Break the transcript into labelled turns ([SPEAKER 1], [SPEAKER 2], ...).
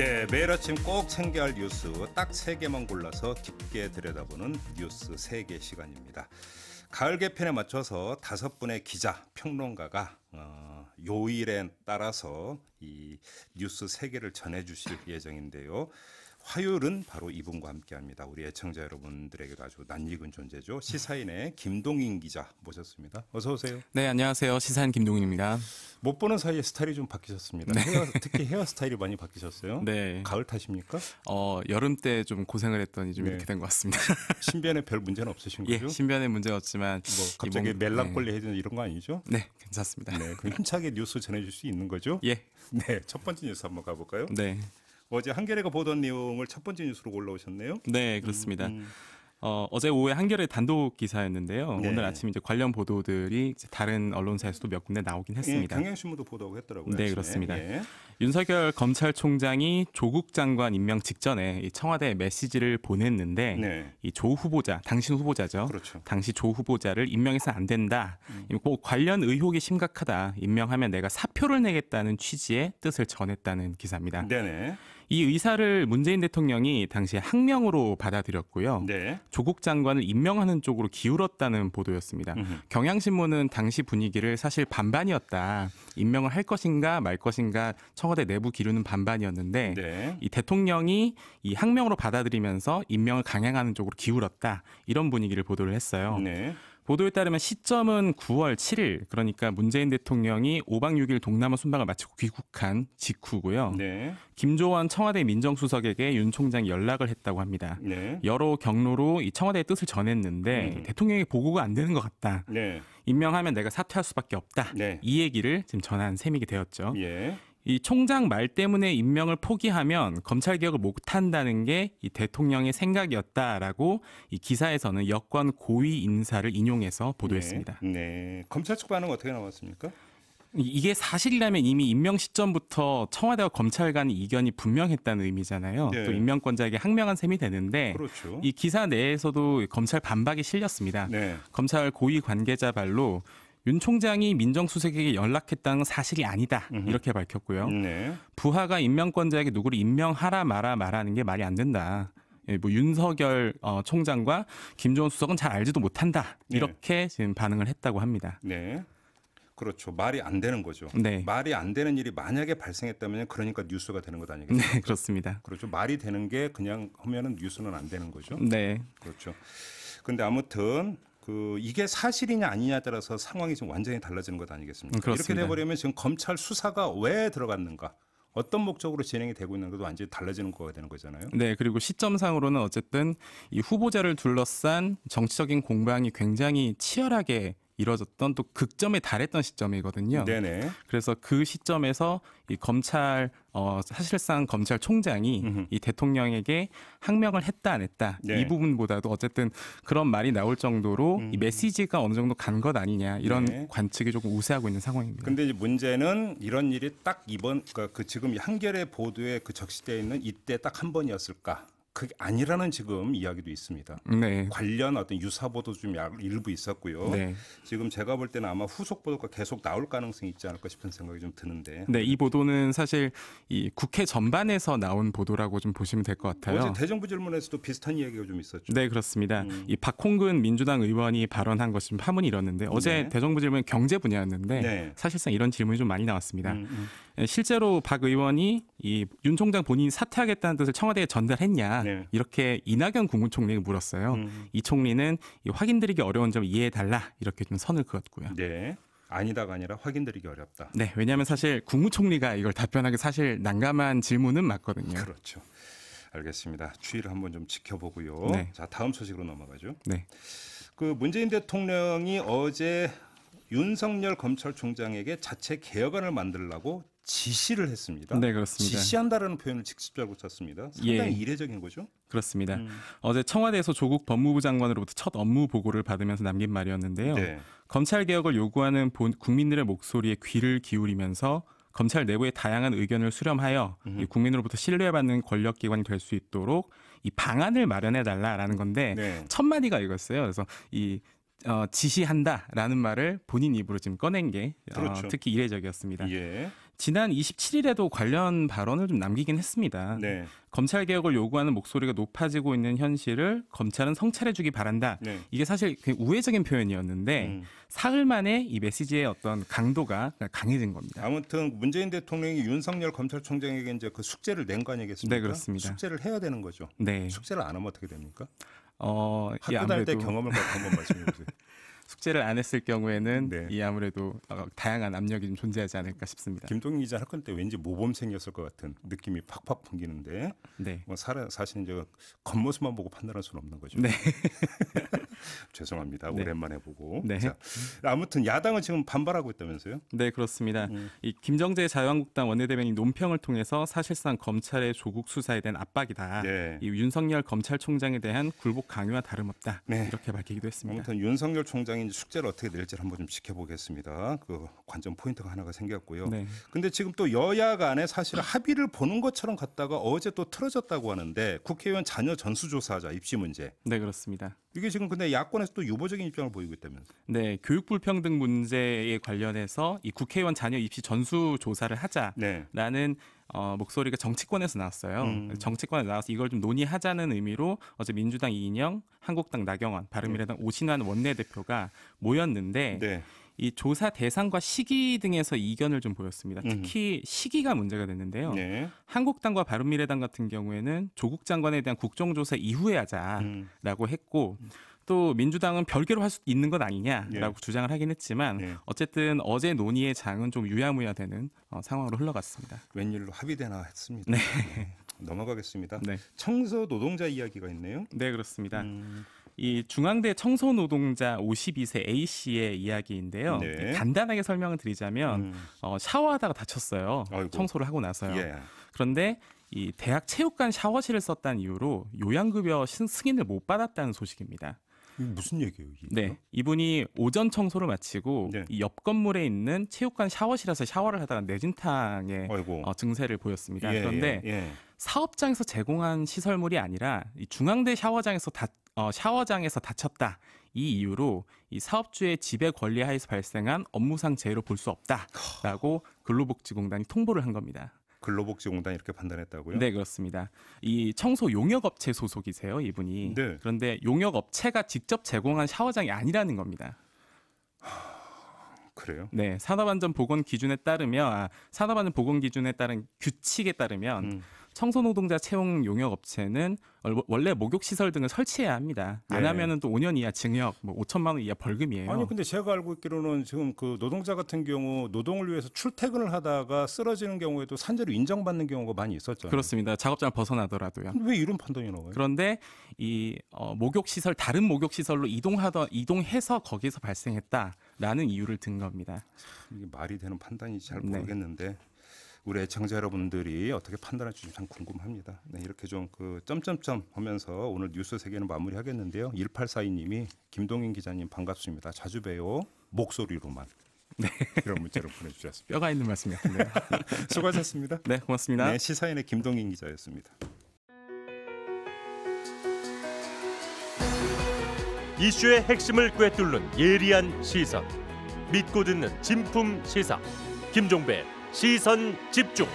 [SPEAKER 1] 네, 매일 아침 꼭 챙겨야 할 뉴스 딱 세개만 골라서 깊게 들여다보는 뉴스 세개 시간입니다. 가을 개편에 맞춰서 다섯 분의 기자, 평론가가 어, 요일에 따라서 이 뉴스 세개를 전해주실 예정인데요. 화요일은 바로 이분과 함께합니다. 우리 애청자 여러분들에게도 아주 낯익은 존재죠. 시사인의 김동인 기자 모셨습니다. 어서 오세요.
[SPEAKER 2] 네, 안녕하세요. 시사인 김동인입니다.
[SPEAKER 1] 못 보는 사이에 스타일이 좀 바뀌셨습니다.
[SPEAKER 2] 네. 헤어, 특히 헤어스타일이 많이 바뀌셨어요. 네. 가을 탓입니까? 어, 여름 때 좀 고생을 했더니 좀 네. 이렇게 된 것 같습니다. 신변에 별 문제는 없으신 예, 거죠? 예, 신변에 문제 없지만 뭐 갑자기 멜랑콜리 네. 해주는 이런 거 아니죠? 네,
[SPEAKER 1] 괜찮습니다. 네, 그 힘차게 뉴스 전해줄 수 있는 거죠? 예. 네, 첫 번째 뉴스 한번 가볼까요? 네. 어제 한겨레가 보던 내용을 첫 번째 뉴스로 올라오셨네요.
[SPEAKER 2] 네, 그렇습니다. 음, 음. 어, 어제 오후에 한겨레 단독 기사였는데요. 네. 오늘 아침 이제 관련 보도들이 이제 다른 언론사에서도 몇 군데 나오긴 예, 했습니다. 예,
[SPEAKER 1] 경향신문도 보도하고 했더라고요. 네, 그렇습니다. 예.
[SPEAKER 2] 윤석열 검찰총장이 조국 장관 임명 직전에 이 청와대에 메시지를 보냈는데 네. 이조 후보자, 당신 후보자죠. 그렇죠. 당시 조 후보자를 임명해서안 된다. 음. 관련 의혹이 심각하다. 임명하면 내가 사표를 내겠다는 취지의 뜻을 전했다는 기사입니다. 네네. 이 의사를 문재인 대통령이 당시에 학명으로 받아들였고요. 네. 조국 장관을 임명하는 쪽으로 기울었다는 보도였습니다. 음흠. 경향신문은 당시 분위기를 사실 반반이었다. 임명을 할 것인가 말 것인가 청와대 내부 기류는 반반이었는데 네. 이 대통령이 이 학명으로 받아들이면서 임명을 강행하는 쪽으로 기울었다. 이런 분위기를 보도를 했어요. 네. 보도에 따르면 시점은 9월 7일 그러니까 문재인 대통령이 5박 6일 동남아 순방을 마치고 귀국한 직후고요. 네. 김조원 청와대 민정수석에게 윤 총장이 연락을 했다고 합니다. 네. 여러 경로로 이 청와대의 뜻을 전했는데 음. 대통령이 보고가 안 되는 것 같다. 네. 임명하면 내가 사퇴할 수밖에 없다. 네. 이 얘기를 지금 전한 셈이 되었죠. 예. 이 총장 말 때문에 임명을 포기하면 검찰 개혁을 못 한다는 게 이 대통령의 생각이었다라고 이 기사에서는 여권 고위 인사를 인용해서 보도했습니다.
[SPEAKER 1] 네. 네. 검찰 측 반응 어떻게 나왔습니까?
[SPEAKER 2] 이게 사실이라면 이미 임명 시점부터 청와대와 검찰 간 이견이 분명했다는 의미잖아요. 네. 또 임명권자에게 항명한 셈이 되는데 그렇죠. 이 기사 내에서도 검찰 반박이 실렸습니다. 네. 검찰 고위 관계자 발로 윤 총장이 민정수석에게 연락했다는 사실이 아니다 이렇게 밝혔고요. 네. 부하가 임명권자에게 누구를 임명하라 마라 말하는 게 말이 안 된다. 예, 뭐 윤석열 어, 총장과 김정은 수석은 잘 알지도 못한다 네. 이렇게 네. 지금 반응을 했다고 합니다.
[SPEAKER 1] 네. 그렇죠. 말이 안 되는 거죠. 네. 말이 안 되는 일이 만약에 발생했다면 그러니까 뉴스가 되는 것 아니겠습니까?
[SPEAKER 2] 네, 그렇습니다.
[SPEAKER 1] 그렇죠. 말이 되는 게 그냥 하면은 뉴스는 안 되는 거죠. 네. 그렇죠. 근데 아무튼 그 이게 사실이냐 아니냐에 따라서 상황이 지금 완전히 달라지는 것 아니겠습니까? 음, 그렇습니다. 이렇게 돼버리면 지금 검찰 수사가 왜 들어갔는가? 어떤 목적으로 진행이 되고 있는가도 완전히 달라지는 거가 되는 거잖아요.
[SPEAKER 2] 네, 그리고 시점상으로는 어쨌든 이 후보자를 둘러싼 정치적인 공방이 굉장히 치열하게 이뤄졌던 또 극점에 달했던 시점이거든요. 네네. 그래서 그 시점에서 이 검찰 어 사실상 검찰총장이 이 대통령에게 항명을 했다 안 했다 네. 이 부분보다도 어쨌든 그런 말이 나올 정도로 음. 이 메시지가 어느 정도 간 것 아니냐 이런 네. 관측이 조금 우세하고 있는 상황입니다.
[SPEAKER 1] 근데 이제 문제는 이런 일이 딱 이번 그러니까 그 지금 한겨레 보도에 그 적시되어 있는 이때 딱 한 번이었을까? 그게 아니라는 지금 이야기도 있습니다. 네. 관련 어떤 유사 보도 좀 일부 있었고요. 네. 지금 제가 볼 때는 아마 후속 보도가 계속 나올 가능성이 있지 않을까 싶은 생각이 좀 드는데. 네, 이
[SPEAKER 2] 보도는 사실 이 국회 전반에서 나온 보도라고 좀 보시면 될 것 같아요. 어제
[SPEAKER 1] 대정부 질문에서도 비슷한 이야기가 좀 있었죠. 네,
[SPEAKER 2] 그렇습니다. 음. 이 박홍근 민주당 의원이 발언한 것이 파문이 일었는데 어제 네. 대정부 질문 경제 분야였는데 네. 사실상 이런 질문이 좀 많이 나왔습니다. 음, 음. 실제로 박 의원이 이윤 총장 본인이 사퇴하겠다는 뜻을 청와대에 전달했냐? 네. 이렇게 이낙연 국무총리에게 물었어요. 음. 이 총리는 이 확인드리기 어려운 점 이해해 달라 이렇게 좀 선을 그었고요.
[SPEAKER 1] 네. 아니다가 아니라 확인드리기 어렵다.
[SPEAKER 2] 네, 왜냐하면 사실 국무총리가 이걸 답변하기 사실 난감한 질문은 맞거든요.
[SPEAKER 1] 그렇죠. 알겠습니다. 추이를 한번 좀 지켜보고요. 네. 자, 다음 소식으로 넘어가죠. 네. 그 문재인 대통령이 어제 윤석열 검찰총장에게 자체 개혁안을 만들라고 지시를 했습니다. 네, 그렇습니다. 지시한다라는 표현을 직접적으로 썼습니다. 상당히 예. 이례적인 거죠.
[SPEAKER 2] 그렇습니다. 음. 어제 청와대에서 조국 법무부 장관으로부터 첫 업무 보고를 받으면서 남긴 말이었는데요. 네. 검찰 개혁을 요구하는 국민들의 목소리에 귀를 기울이면서 검찰 내부의 다양한 의견을 수렴하여 음. 국민으로부터 신뢰받는 권력기관이 될 수 있도록 이 방안을 마련해 달라라는 건데 네. 첫 마디가 이거였어요. 그래서 이 어, 지시한다라는 말을 본인 입으로 지금 꺼낸 게 어, 그렇죠. 어, 특히 이례적이었습니다. 예. 지난 27일에도 관련 발언을 좀 남기긴 했습니다. 네. 검찰 개혁을 요구하는 목소리가 높아지고 있는 현실을 검찰은 성찰해주기 바란다. 네. 이게 사실 그 우회적인 표현이었는데 음. 사흘 만에 이 메시지의 어떤 강도가 강해진 겁니다.
[SPEAKER 1] 아무튼 문재인 대통령이 윤석열 검찰총장에게 이제 그 숙제를 낸 거 아니겠습니까? 네, 그렇습니다. 숙제를 해야 되는 거죠. 네. 숙제를 안 하면 어떻게 됩니까?
[SPEAKER 2] 어, 학교 다닐 때 경험을 한번 말씀해 보세요. 숙제를 안 했을 경우에는 네. 이 아무래도 어, 다양한 압력이 좀 존재하지 않을까 싶습니다. 김동희 기자 학교 때 왠지 모범생이었을 것 같은
[SPEAKER 1] 느낌이 팍팍 풍기는데 네. 뭐 사실 이제 겉모습만 보고 판단할 수는 없는 거죠. 네.
[SPEAKER 2] 죄송합니다. 네. 오랜만에 보고. 네. 자,
[SPEAKER 1] 아무튼 야당은 지금 반발하고 있다면서요?
[SPEAKER 2] 네, 그렇습니다. 음. 이 김정재 자유한국당 원내대변인 논평을 통해서 사실상 검찰의 조국 수사에 대한 압박이다. 네. 이 윤석열 검찰총장에 대한 굴복 강요와 다름없다. 네. 이렇게 밝히기도
[SPEAKER 1] 했습니다. 아무튼 윤석열 총장이 숙제를 어떻게 낼지를 한번 좀 지켜보겠습니다. 그 관전 포인트가 하나가 생겼고요. 네. 근데 지금 또 여야 간에 사실 합의를 보는 것처럼 갔다가 어제 또 틀어졌다고 하는데 국회의원 자녀 전수조사자 입시 문제. 네, 그렇습니다. 이게 지금 근데 야권에서 또 유보적인 입장을 보이고 있다면서?
[SPEAKER 2] 네, 교육 불평등 문제에 관련해서 이 국회의원 자녀 입시 전수 조사를 하자라는 네. 어, 목소리가 정치권에서 나왔어요. 음. 정치권에 나와서 이걸 좀 논의하자는 의미로 어제 민주당 이인영, 한국당 나경원, 바른미래당 네. 오신환 원내대표가 모였는데 네. 이 조사 대상과 시기 등에서 이견을 좀 보였습니다. 특히 시기가 문제가 됐는데요. 네. 한국당과 바른미래당 같은 경우에는 조국 장관에 대한 국정조사 이후에 하자라고 음. 했고 음. 또 민주당은 별개로 할 수 있는 것 아니냐라고 예. 주장을 하긴 했지만 예. 어쨌든 어제 논의의 장은 좀 유야무야되는 어, 상황으로 흘러갔습니다. 웬일로 합의되나 했습니다. 네. 네. 넘어가겠습니다. 네. 청소 노동자 이야기가 있네요. 네 그렇습니다. 음. 이 중앙대 청소 노동자 52세 A 씨의 이야기인데요. 네. 간단하게 설명을 드리자면 음. 어, 샤워하다가 다쳤어요. 아이고. 청소를 하고 나서요. 예. 그런데 이 대학 체육관 샤워실을 썼다는 이유로 요양급여 승인을 못 받았다는 소식입니다. 무슨 얘기예요? 이게? 네, 이분이 오전 청소를 마치고 네. 이옆 건물에 있는 체육관 샤워실에서 샤워를 하다가 뇌진탕의 어, 증세를 보였습니다. 예, 그런데 예, 예. 사업장에서 제공한 시설물이 아니라 이 중앙대 샤워장에서 다 어, 샤워장에서 다쳤다. 이 이유로 이 사업주의 지배 권리 하에서 발생한 업무상 재해로 볼 수 없다라고 근로복지공단이 통보를 한 겁니다. 근로복지공단이 이렇게 판단했다고요? 네 그렇습니다. 이 청소 용역업체 소속이세요 이분이. 네. 그런데 용역업체가 직접 제공한 샤워장이 아니라는 겁니다. 그래요? 네 산업안전보건 기준에 따르면 아, 산업안전보건 기준에 따른 규칙에 따르면 음. 청소노동자 채용 용역 업체는 원래 목욕 시설 등을 설치해야 합니다. 안 네. 하면은 또 5년 이하 징역, 뭐 5천만 원 이하 벌금이에요. 아니
[SPEAKER 1] 근데 제가 알고 있기로는 지금 그 노동자 같은 경우 노동을 위해서 출퇴근을 하다가 쓰러지는 경우에도 산재로 인정받는 경우가 많이
[SPEAKER 2] 있었죠. 그렇습니다. 작업장을 벗어나더라도요.
[SPEAKER 1] 왜 이런 판단이 나와요?
[SPEAKER 2] 그런데 이 어, 목욕 시설 다른 목욕 시설로 이동하던 이동해서 거기서 발생했다라는 이유를 든 겁니다.
[SPEAKER 1] 이게 말이 되는 판단이 잘 네. 모르겠는데. 네. 우리 애청자 여러분들이 어떻게 판단할 주실지 참 궁금합니다. 네, 이렇게 좀 그 점점점 하면서 오늘 뉴스 세계는 마무리하겠는데요. 1842님이 김동인 기자님 반갑습니다. 자주 봬요. 목소리로만. 네. 이런 문자로 보내주셨습니다. 뼈가 있는 말씀 같은요 수고하셨습니다. 네, 고맙습니다. 네, 시사인의 김동인 기자였습니다. 이슈의 핵심을 꿰뚫는 예리한 시선, 믿고 듣는 진품 시사, 김종배 시선 집중.